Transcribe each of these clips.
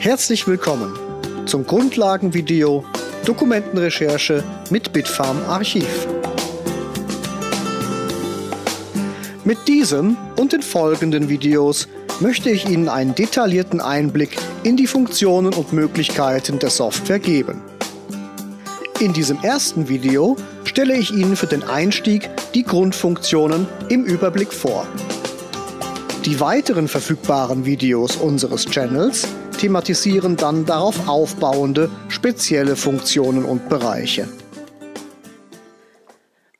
Herzlich willkommen zum Grundlagenvideo Dokumentenrecherche mit Bitfarm Archiv. Mit diesem und den folgenden Videos möchte ich Ihnen einen detaillierten Einblick in die Funktionen und Möglichkeiten der Software geben. In diesem ersten Video stelle ich Ihnen für den Einstieg die Grundfunktionen im Überblick vor. Die weiteren verfügbaren Videos unseres Channels thematisieren dann darauf aufbauende, spezielle Funktionen und Bereiche.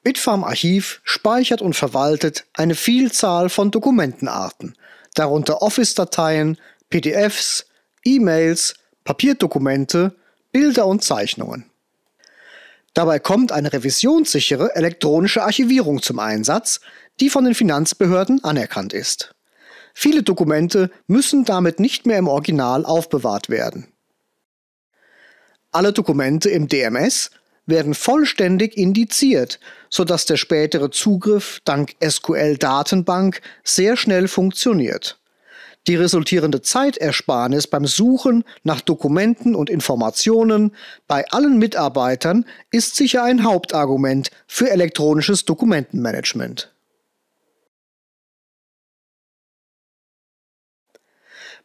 Bitfarm Archiv speichert und verwaltet eine Vielzahl von Dokumentenarten, darunter Office-Dateien, PDFs, E-Mails, Papierdokumente, Bilder und Zeichnungen. Dabei kommt eine revisionssichere elektronische Archivierung zum Einsatz, die von den Finanzbehörden anerkannt ist. Viele Dokumente müssen damit nicht mehr im Original aufbewahrt werden. Alle Dokumente im DMS werden vollständig indiziert, sodass der spätere Zugriff dank SQL-Datenbank sehr schnell funktioniert. Die resultierende Zeitersparnis beim Suchen nach Dokumenten und Informationen bei allen Mitarbeitern ist sicher ein Hauptargument für elektronisches Dokumentenmanagement.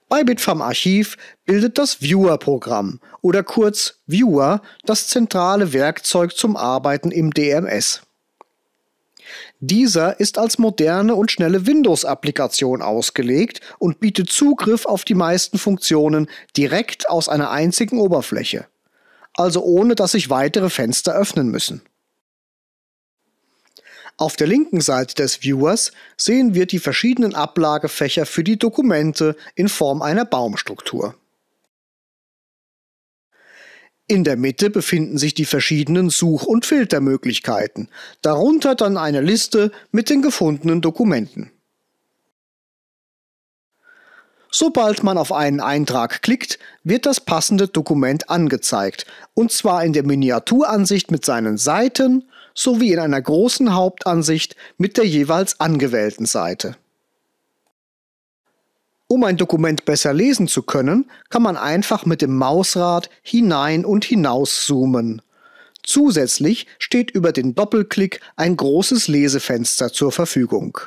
Bei Bitfarm Archiv bildet das Viewer-Programm oder kurz Viewer das zentrale Werkzeug zum Arbeiten im DMS. Dieser ist als moderne und schnelle Windows-Applikation ausgelegt und bietet Zugriff auf die meisten Funktionen direkt aus einer einzigen Oberfläche, also ohne dass sich weitere Fenster öffnen müssen. Auf der linken Seite des Viewers sehen wir die verschiedenen Ablagefächer für die Dokumente in Form einer Baumstruktur. In der Mitte befinden sich die verschiedenen Such- und Filtermöglichkeiten, darunter dann eine Liste mit den gefundenen Dokumenten. Sobald man auf einen Eintrag klickt, wird das passende Dokument angezeigt, und zwar in der Miniaturansicht mit seinen Seiten, sowie in einer großen Hauptansicht mit der jeweils angewählten Seite. Um ein Dokument besser lesen zu können, kann man einfach mit dem Mausrad hinein und hinaus zoomen. Zusätzlich steht über den Doppelklick ein großes Lesefenster zur Verfügung.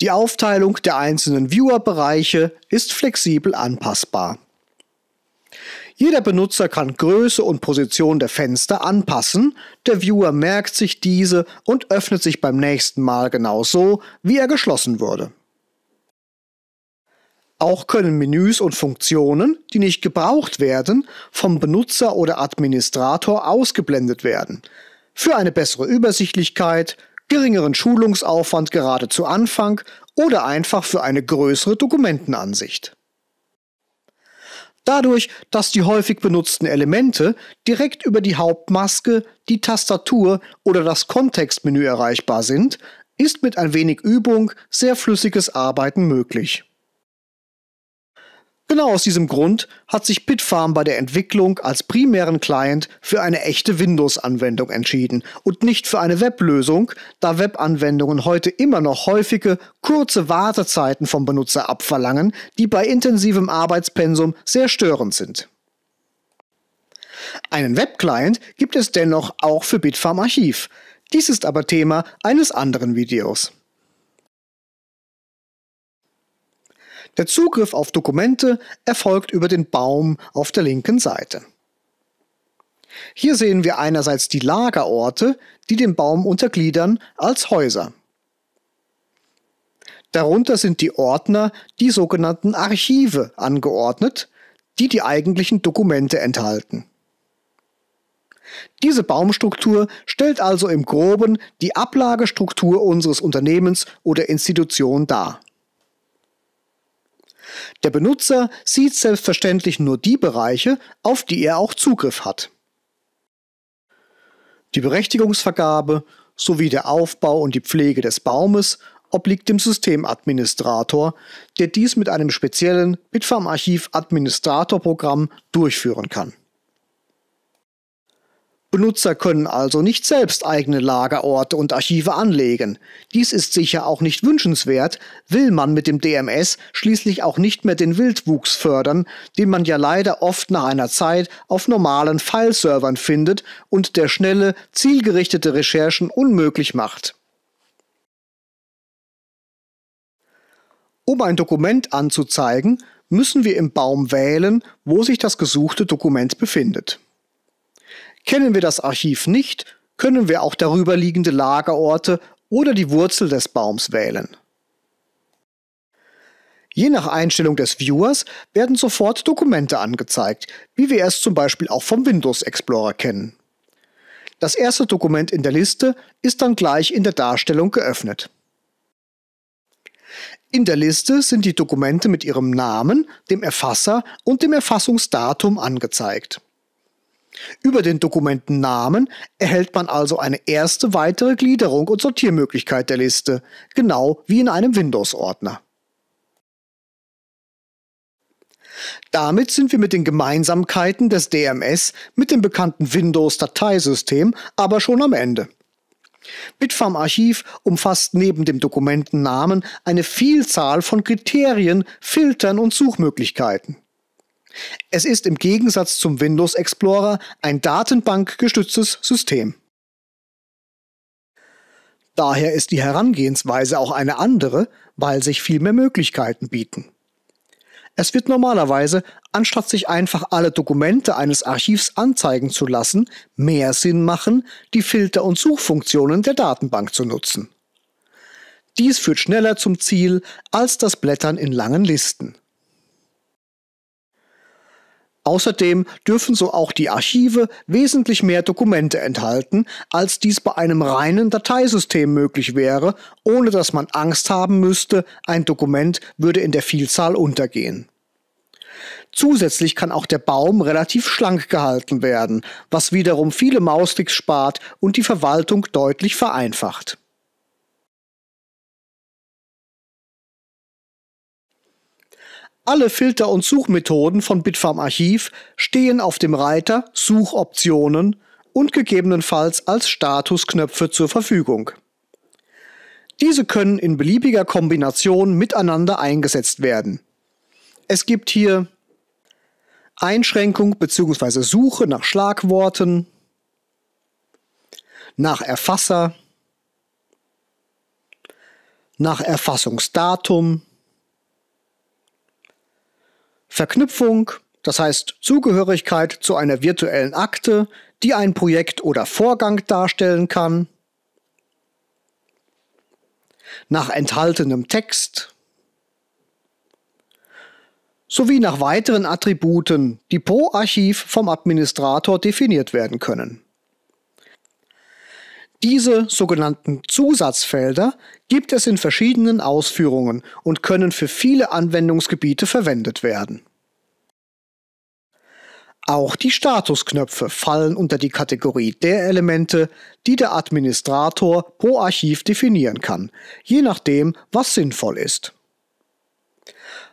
Die Aufteilung der einzelnen Viewer-Bereiche ist flexibel anpassbar. Jeder Benutzer kann Größe und Position der Fenster anpassen, der Viewer merkt sich diese und öffnet sich beim nächsten Mal genau so, wie er geschlossen wurde. Auch können Menüs und Funktionen, die nicht gebraucht werden, vom Benutzer oder Administrator ausgeblendet werden. Für eine bessere Übersichtlichkeit, geringeren Schulungsaufwand gerade zu Anfang oder einfach für eine größere Dokumentenansicht dadurch, dass die häufig benutzten Elemente direkt über die Hauptmaske, die Tastatur oder das Kontextmenü erreichbar sind, ist mit ein wenig Übung sehr flüssiges Arbeiten möglich. Genau aus diesem Grund hat sich Bitfarm bei der Entwicklung als primären Client für eine echte Windows-Anwendung entschieden und nicht für eine Weblösung, da Webanwendungen heute immer noch häufige kurze Wartezeiten vom Benutzer abverlangen, die bei intensivem Arbeitspensum sehr störend sind. Einen Webclient gibt es dennoch auch für Bitfarm Archiv. Dies ist aber Thema eines anderen Videos. Der Zugriff auf Dokumente erfolgt über den Baum auf der linken Seite. Hier sehen wir einerseits die Lagerorte, die den Baum untergliedern, als Häuser. Darunter sind die Ordner, die sogenannten Archive, angeordnet, die die eigentlichen Dokumente enthalten. Diese Baumstruktur stellt also im groben die Ablagestruktur unseres Unternehmens oder Institution dar. Der Benutzer sieht selbstverständlich nur die Bereiche, auf die er auch Zugriff hat. Die Berechtigungsvergabe sowie der Aufbau und die Pflege des Baumes obliegt dem Systemadministrator, der dies mit einem speziellen bitfarm archiv programm durchführen kann. Benutzer können also nicht selbst eigene Lagerorte und Archive anlegen. Dies ist sicher auch nicht wünschenswert, will man mit dem DMS schließlich auch nicht mehr den Wildwuchs fördern, den man ja leider oft nach einer Zeit auf normalen Fileservern findet und der schnelle, zielgerichtete Recherchen unmöglich macht. Um ein Dokument anzuzeigen, müssen wir im Baum wählen, wo sich das gesuchte Dokument befindet. Kennen wir das Archiv nicht, können wir auch darüber liegende Lagerorte oder die Wurzel des Baums wählen. Je nach Einstellung des Viewers werden sofort Dokumente angezeigt, wie wir es zum Beispiel auch vom Windows Explorer kennen. Das erste Dokument in der Liste ist dann gleich in der Darstellung geöffnet. In der Liste sind die Dokumente mit ihrem Namen, dem Erfasser und dem Erfassungsdatum angezeigt. Über den Dokumentennamen erhält man also eine erste weitere Gliederung und Sortiermöglichkeit der Liste, genau wie in einem Windows-Ordner. Damit sind wir mit den Gemeinsamkeiten des DMS mit dem bekannten Windows-Dateisystem aber schon am Ende. Bitfarm Archiv umfasst neben dem Dokumentennamen eine Vielzahl von Kriterien, Filtern und Suchmöglichkeiten. Es ist im Gegensatz zum Windows Explorer ein datenbankgestütztes System. Daher ist die Herangehensweise auch eine andere, weil sich viel mehr Möglichkeiten bieten. Es wird normalerweise, anstatt sich einfach alle Dokumente eines Archivs anzeigen zu lassen, mehr Sinn machen, die Filter- und Suchfunktionen der Datenbank zu nutzen. Dies führt schneller zum Ziel als das Blättern in langen Listen. Außerdem dürfen so auch die Archive wesentlich mehr Dokumente enthalten, als dies bei einem reinen Dateisystem möglich wäre, ohne dass man Angst haben müsste, ein Dokument würde in der Vielzahl untergehen. Zusätzlich kann auch der Baum relativ schlank gehalten werden, was wiederum viele Mausklicks spart und die Verwaltung deutlich vereinfacht. Alle Filter- und Suchmethoden von Bitfarm Archiv stehen auf dem Reiter Suchoptionen und gegebenenfalls als Statusknöpfe zur Verfügung. Diese können in beliebiger Kombination miteinander eingesetzt werden. Es gibt hier Einschränkung bzw. Suche nach Schlagworten, nach Erfasser, nach Erfassungsdatum, Verknüpfung, das heißt Zugehörigkeit zu einer virtuellen Akte, die ein Projekt oder Vorgang darstellen kann. Nach enthaltenem Text sowie nach weiteren Attributen, die pro Archiv vom Administrator definiert werden können. Diese sogenannten Zusatzfelder gibt es in verschiedenen Ausführungen und können für viele Anwendungsgebiete verwendet werden. Auch die Statusknöpfe fallen unter die Kategorie der Elemente, die der Administrator pro Archiv definieren kann, je nachdem, was sinnvoll ist.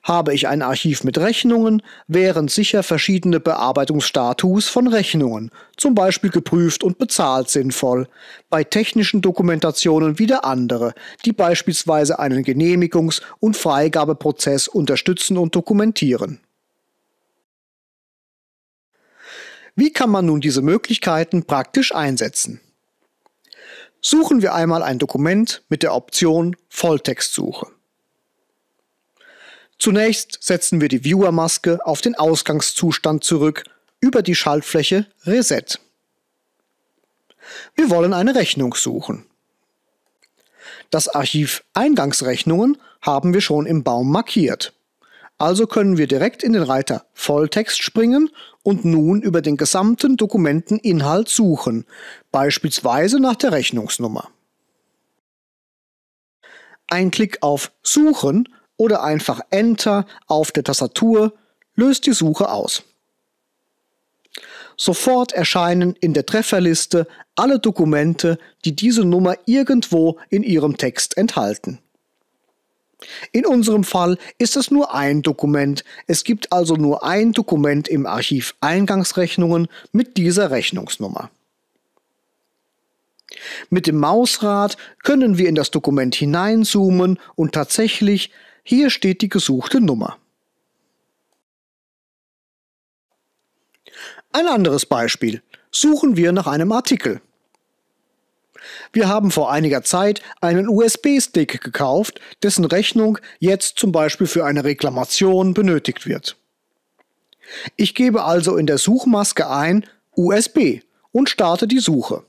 Habe ich ein Archiv mit Rechnungen, wären sicher verschiedene Bearbeitungsstatus von Rechnungen, zum Beispiel geprüft und bezahlt sinnvoll, bei technischen Dokumentationen wieder andere, die beispielsweise einen Genehmigungs- und Freigabeprozess unterstützen und dokumentieren. Wie kann man nun diese Möglichkeiten praktisch einsetzen? Suchen wir einmal ein Dokument mit der Option Volltextsuche. Zunächst setzen wir die Viewer-Maske auf den Ausgangszustand zurück über die Schaltfläche Reset. Wir wollen eine Rechnung suchen. Das Archiv Eingangsrechnungen haben wir schon im Baum markiert. Also können wir direkt in den Reiter Volltext springen und nun über den gesamten Dokumenteninhalt suchen, beispielsweise nach der Rechnungsnummer. Ein Klick auf Suchen oder einfach Enter auf der Tastatur löst die Suche aus. Sofort erscheinen in der Trefferliste alle Dokumente, die diese Nummer irgendwo in Ihrem Text enthalten. In unserem Fall ist es nur ein Dokument. Es gibt also nur ein Dokument im Archiv Eingangsrechnungen mit dieser Rechnungsnummer. Mit dem Mausrad können wir in das Dokument hineinzoomen und tatsächlich, hier steht die gesuchte Nummer. Ein anderes Beispiel. Suchen wir nach einem Artikel. Wir haben vor einiger Zeit einen USB-Stick gekauft, dessen Rechnung jetzt zum Beispiel für eine Reklamation benötigt wird. Ich gebe also in der Suchmaske ein USB und starte die Suche.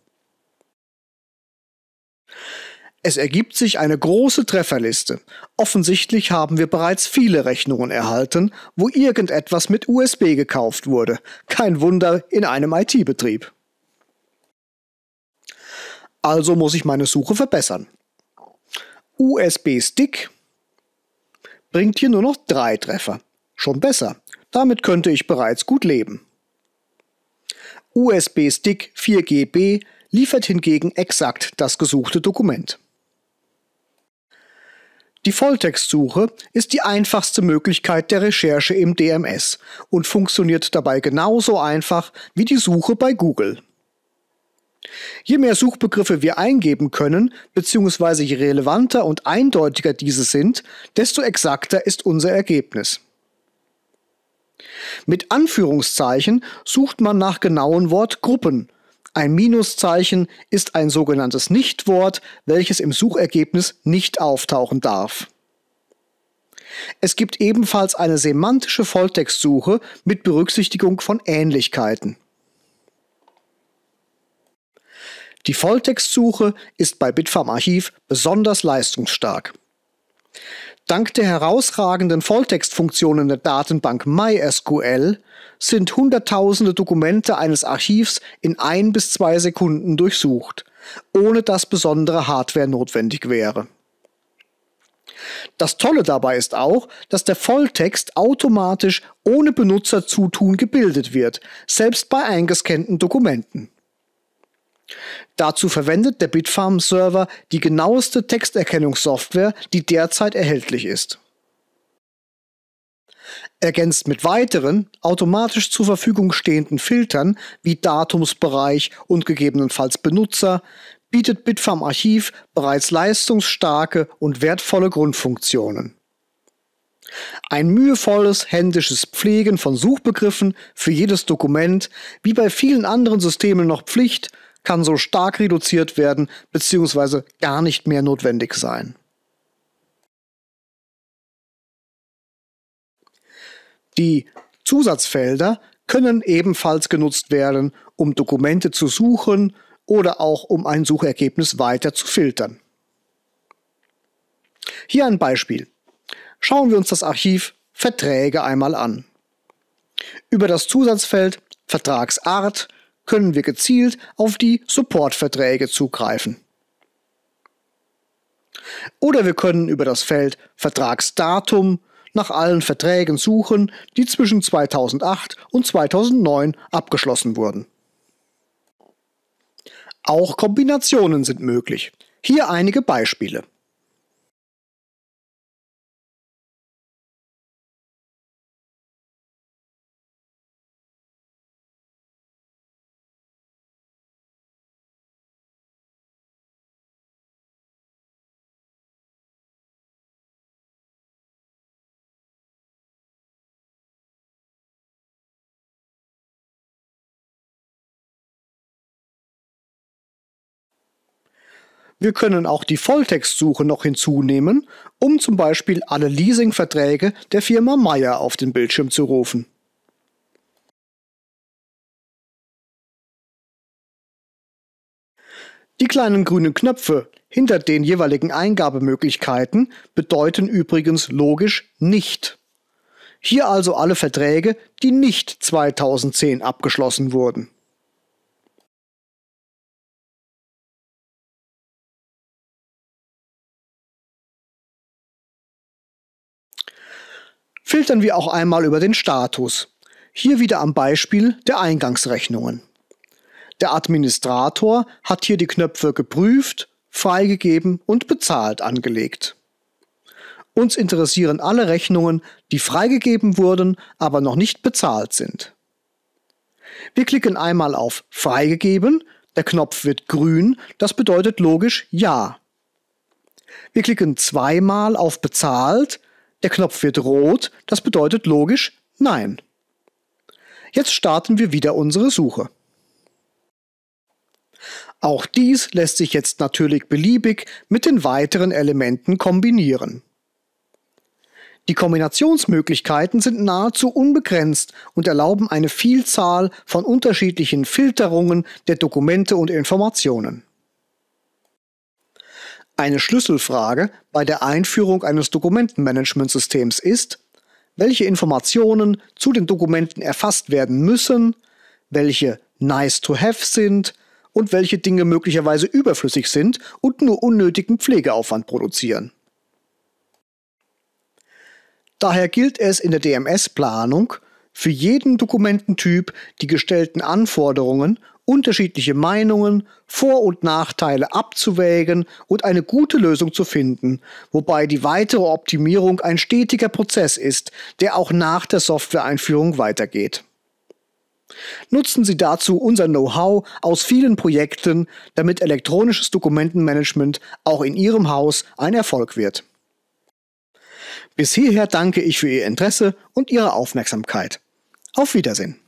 Es ergibt sich eine große Trefferliste. Offensichtlich haben wir bereits viele Rechnungen erhalten, wo irgendetwas mit USB gekauft wurde. Kein Wunder in einem IT-Betrieb also muss ich meine Suche verbessern. USB-Stick bringt hier nur noch drei Treffer. Schon besser. Damit könnte ich bereits gut leben. USB-Stick 4GB liefert hingegen exakt das gesuchte Dokument. Die Volltextsuche ist die einfachste Möglichkeit der Recherche im DMS und funktioniert dabei genauso einfach wie die Suche bei Google. Je mehr Suchbegriffe wir eingeben können, beziehungsweise je relevanter und eindeutiger diese sind, desto exakter ist unser Ergebnis. Mit Anführungszeichen sucht man nach genauen Wortgruppen. Ein Minuszeichen ist ein sogenanntes Nichtwort, welches im Suchergebnis nicht auftauchen darf. Es gibt ebenfalls eine semantische Volltextsuche mit Berücksichtigung von Ähnlichkeiten. Die Volltextsuche ist bei Bitfarm Archiv besonders leistungsstark. Dank der herausragenden Volltextfunktionen der Datenbank MySQL sind Hunderttausende Dokumente eines Archivs in ein bis zwei Sekunden durchsucht, ohne dass besondere Hardware notwendig wäre. Das Tolle dabei ist auch, dass der Volltext automatisch ohne Benutzerzutun gebildet wird, selbst bei eingescannten Dokumenten. Dazu verwendet der Bitfarm-Server die genaueste Texterkennungssoftware, die derzeit erhältlich ist. Ergänzt mit weiteren automatisch zur Verfügung stehenden Filtern wie Datumsbereich und gegebenenfalls Benutzer bietet Bitfarm Archiv bereits leistungsstarke und wertvolle Grundfunktionen. Ein mühevolles händisches Pflegen von Suchbegriffen für jedes Dokument, wie bei vielen anderen Systemen noch Pflicht, kann so stark reduziert werden bzw. gar nicht mehr notwendig sein. Die Zusatzfelder können ebenfalls genutzt werden, um Dokumente zu suchen oder auch um ein Suchergebnis weiter zu filtern. Hier ein Beispiel. Schauen wir uns das Archiv Verträge einmal an. Über das Zusatzfeld Vertragsart können wir gezielt auf die Supportverträge zugreifen. Oder wir können über das Feld Vertragsdatum nach allen Verträgen suchen, die zwischen 2008 und 2009 abgeschlossen wurden. Auch Kombinationen sind möglich. Hier einige Beispiele. Wir können auch die Volltextsuche noch hinzunehmen, um zum Beispiel alle Leasingverträge der Firma Meyer auf den Bildschirm zu rufen. Die kleinen grünen Knöpfe hinter den jeweiligen Eingabemöglichkeiten bedeuten übrigens logisch nicht. Hier also alle Verträge, die nicht 2010 abgeschlossen wurden. filtern wir auch einmal über den Status. Hier wieder am Beispiel der Eingangsrechnungen. Der Administrator hat hier die Knöpfe geprüft, freigegeben und bezahlt angelegt. Uns interessieren alle Rechnungen, die freigegeben wurden, aber noch nicht bezahlt sind. Wir klicken einmal auf Freigegeben, der Knopf wird grün, das bedeutet logisch Ja. Wir klicken zweimal auf Bezahlt, der Knopf wird rot, das bedeutet logisch Nein. Jetzt starten wir wieder unsere Suche. Auch dies lässt sich jetzt natürlich beliebig mit den weiteren Elementen kombinieren. Die Kombinationsmöglichkeiten sind nahezu unbegrenzt und erlauben eine Vielzahl von unterschiedlichen Filterungen der Dokumente und Informationen. Eine Schlüsselfrage bei der Einführung eines Dokumentenmanagementsystems ist, welche Informationen zu den Dokumenten erfasst werden müssen, welche nice to have sind und welche Dinge möglicherweise überflüssig sind und nur unnötigen Pflegeaufwand produzieren. Daher gilt es in der DMS-Planung, für jeden Dokumententyp die gestellten Anforderungen unterschiedliche Meinungen, Vor- und Nachteile abzuwägen und eine gute Lösung zu finden, wobei die weitere Optimierung ein stetiger Prozess ist, der auch nach der Softwareeinführung weitergeht. Nutzen Sie dazu unser Know-how aus vielen Projekten, damit elektronisches Dokumentenmanagement auch in Ihrem Haus ein Erfolg wird. Bis hierher danke ich für Ihr Interesse und Ihre Aufmerksamkeit. Auf Wiedersehen.